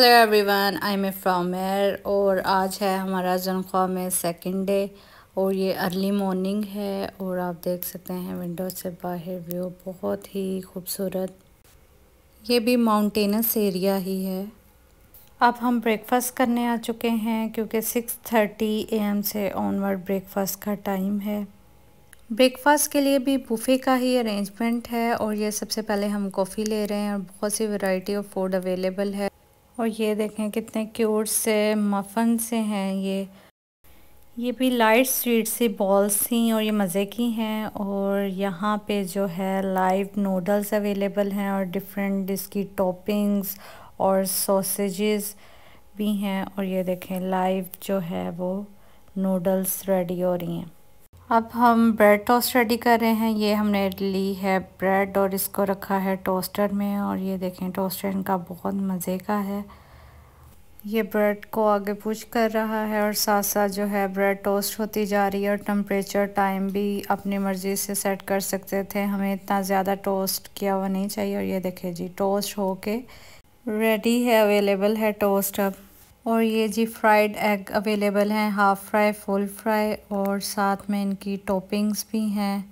hello everyone I am from एयर और आज है हमारा जनख्वा में सेकंड डे और ये अर्ली मॉर्निंग है और आप देख सकते हैं विंडो से बाहर व्यू बहुत ही खूबसूरत ये भी माउंटेनस एरिया ही है अब हम ब्रेकफास्ट करने आ चुके हैं क्योंकि 6:30 थर्टी एम से ऑनवर्ड ब्रेकफास्ट का टाइम है ब्रेकफास्ट के लिए भी बुफे का ही अरेंजमेंट है और ये सबसे पहले हम कॉफ़ी ले रहे हैं और बहुत सी वैरायटी ऑफ फूड अवेलेबल है और ये देखें कितने क्यूट से मफ़न से हैं ये ये भी लाइट स्वीट सी बॉल्स थी और ये मज़े की हैं और यहाँ पे जो है लाइव नूडल्स अवेलेबल हैं और डिफरेंट इसकी टॉपिंग्स और सॉसेजेस भी हैं और ये देखें लाइव जो है वो नूडल्स रेडी हो रही हैं अब हम ब्रेड टोस्ट रेडी कर रहे हैं ये हमने ली है ब्रेड और इसको रखा है टोस्टर में और ये देखें टोस्टर इनका बहुत मज़े का है ये ब्रेड को आगे पुश कर रहा है और साथ साथ जो है ब्रेड टोस्ट होती जा रही है और टम्परेचर टाइम भी अपनी मर्ज़ी से सेट कर सकते थे हमें इतना ज़्यादा टोस्ट किया हुआ नहीं चाहिए और ये देखें जी टोस्ट हो के रेडी है अवेलेबल है टोस्ट अब और ये जी फ्राइड एग अवेलेबल हैं हाफ़ फ्राई फुल फ्राई और साथ में इनकी टॉपिंग्स भी हैं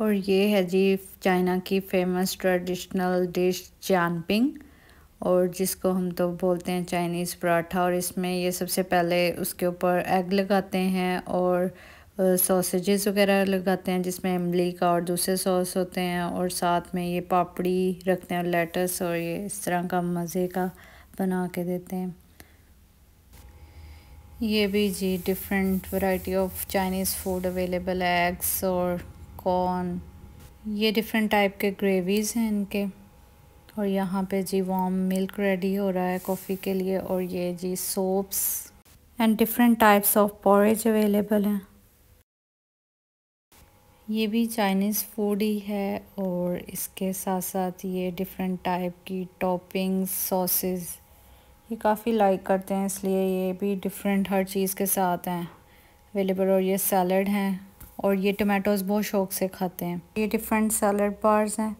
और ये है जी चाइना की फेमस ट्रेडिशनल डिश जानपिंग और जिसको हम तो बोलते हैं चाइनीज़ पराठा और इसमें ये सबसे पहले उसके ऊपर एग लगाते हैं और सॉसेजेस वगैरह लगाते हैं जिसमें इमली का और दूसरे सॉस होते हैं और साथ में ये पापड़ी रखते हैं और लेटस और ये इस तरह का मज़े का बना के देते हैं ये भी जी different variety of Chinese food available है एग्स और कॉर्न ये डिफरेंट टाइप के ग्रेवीज़ हैं इनके और यहाँ पे जी वाम मिल्क रेडी हो रहा है कॉफ़ी के लिए और ये जी soups and different types of porridge available हैं ये भी चाइनीज़ फूड ही है और इसके साथ साथ ये डिफरेंट टाइप की टॉपिंग्स सॉसेज़ ये काफ़ी लाइक करते हैं इसलिए ये भी डिफरेंट हर चीज़ के साथ हैं अवेलेबल और ये सैलड हैं और ये टमाटोज़ बहुत शौक से खाते हैं ये डिफरेंट सैलड बार्स हैं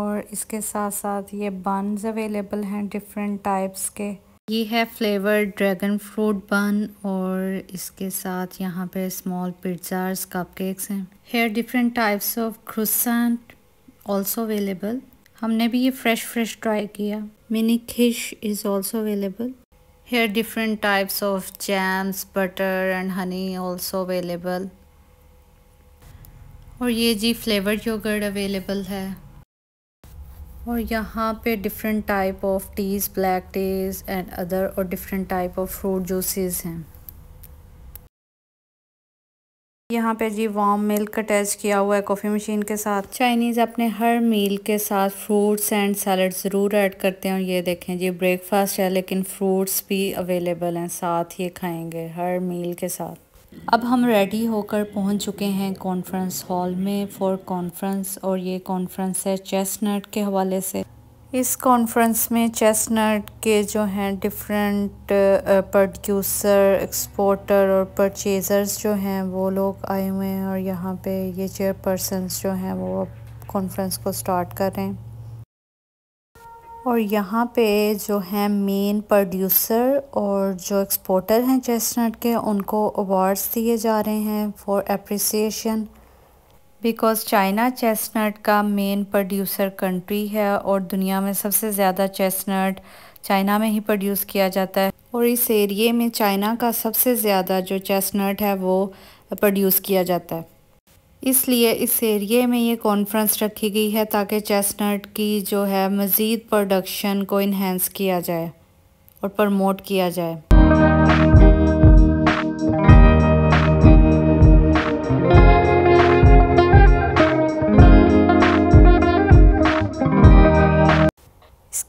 और इसके साथ साथ ये बन्स अवेलेबल हैं डिफरेंट टाइप्स के ये है फ्लेवर ड्रैगन फ्रूट बन और इसके साथ यहाँ पे स्मॉल पिज्जार्स कपकेक्स हैं here different types of croissant also available हमने भी ये फ्रेश फ्रेश ट्राई किया mini quiche is also available here are different types of jams butter and honey also available और ये जी फ्लेवर्ड योगर्ट अवेलेबल है और यहाँ पे different type of teas black teas and other और different type of fruit juices हैं यहाँ पे जी वार्म मिल्क अटैच किया हुआ है कॉफ़ी मशीन के साथ चाइनीज़ अपने हर मील के साथ फ्रूट्स एंड सैलड ज़रूर ऐड करते हैं और ये देखें जी ब्रेकफास्ट है लेकिन फ्रूट्स भी अवेलेबल हैं साथ ये खाएंगे हर मील के साथ अब हम रेडी होकर पहुंच चुके हैं कॉन्फ्रेंस हॉल में फॉर कॉन्फ्रेंस और ये कॉन्फ्रेंस है चेस्टनट के हवाले से इस कॉन्फ्रेंस में चेस्टनट के जो हैं डिफरेंट प्रोड्यूसर एक्सपोर्टर और परचेज़र्स जो हैं वो लोग आए हुए हैं और यहाँ पे ये चेयरपर्सनस जो हैं वो कॉन्फ्रेंस को स्टार्ट कर रहे हैं और यहाँ पे जो हैं मेन प्रोड्यूसर और जो एक्सपोर्टर हैं चेस्टनट के उनको अवार्ड्स दिए जा रहे हैं for appreciation because China chestnut का मेन प्रोड्यूसर कंट्री है और दुनिया में सबसे ज़्यादा चेस्टनट चाइना में ही प्रोड्यूस किया जाता है और इस एरिए में चाइना का सबसे ज़्यादा जो चेस्टनट है वो प्रोड्यूस किया जाता है इसलिए इस एरिए में ये कॉन्फ्रेंस रखी गई है ताकि चेस्टनट की जो है मज़ीद प्रोडक्शन को इन्हेंस किया जाए और प्रमोट किया जाए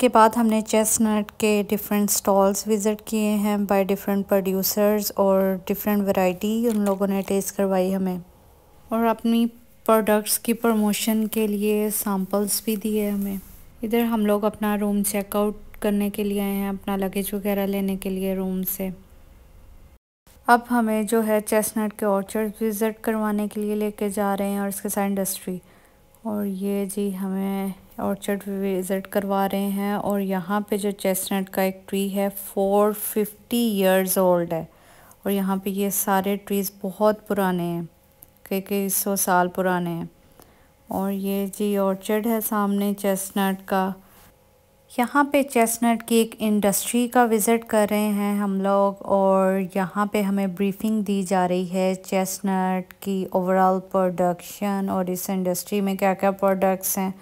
उसके बाद हमने चेस्टनट के डिफरेंट स्टॉल्स विज़िट किए हैं बाय डिफरेंट प्रोड्यूसर्स और डिफरेंट वैरायटी उन लोगों ने टेस्ट करवाई हमें और अपनी प्रोडक्ट्स की प्रमोशन के लिए सैम्पल्स भी दिए हमें इधर हम लोग अपना रूम चेकआउट करने के लिए आए हैं अपना लगेज वगैरह लेने के लिए रूम से अब हमें जो है चेस्टनट के ऑर्चर्ड विज़िट करवाने के लिए लेके जा रहे हैं और इसके साथ इंडस्ट्री और ये जी हमें ऑर्चर्ड विज़िट करवा रहे हैं और यहाँ पे जो चेस्टनट का एक ट्री है फोर फिफ्टी ईयर्स ओल्ड है और यहाँ पे ये सारे ट्रीज़ बहुत पुराने हैं कई कई सौ साल पुराने हैं और ये जी ऑर्चर्ड है सामने चेस्टनट का यहाँ पे चेस्टनट की एक इंडस्ट्री का विज़िट कर रहे हैं हम लोग और यहाँ पे हमें ब्रीफिंग दी जा रही है चेस्टनट की ओवरऑल प्रोडक्शन और इस इंडस्ट्री में क्या क्या प्रोडक्ट्स हैं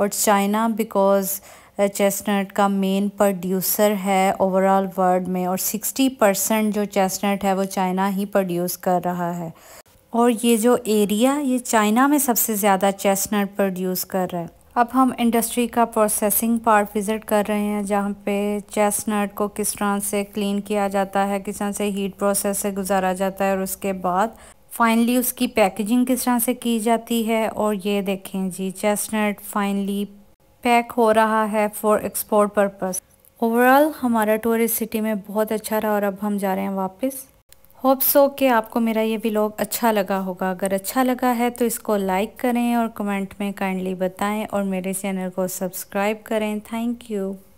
और चाइना बिकॉज़ चेस्टनट का मेन प्रोड्यूसर है ओवरऑल वर्ल्ड में और 60 परसेंट जो चेस्टनट है वो चाइना ही प्रोड्यूस कर रहा है और ये जो एरिया ये चाइना में सबसे ज़्यादा चेस्टनट प्रोड्यूस कर रहा है अब हम इंडस्ट्री का प्रोसेसिंग पार्ट विज़िट कर रहे हैं जहाँ पे चेस्टनट को किस तरह से क्लीन किया जाता है किस तरह से हीट प्रोसेस से गुजारा जाता है और उसके बाद फाइनली उसकी पैकेजिंग किस तरह से की जाती है और ये देखें जी चेस्टनट फाइनली पैक हो रहा है फॉर एक्सपोर्ट पर्पस ओवरऑल हमारा टूरिस्ट सिटी में बहुत अच्छा रहा और अब हम जा रहे हैं वापस होप सो कि आपको मेरा ये व्लॉग अच्छा लगा होगा अगर अच्छा लगा है तो इसको लाइक करें और कमेंट में काइंडली बताएं और मेरे चैनल को सब्सक्राइब करें थैंक यू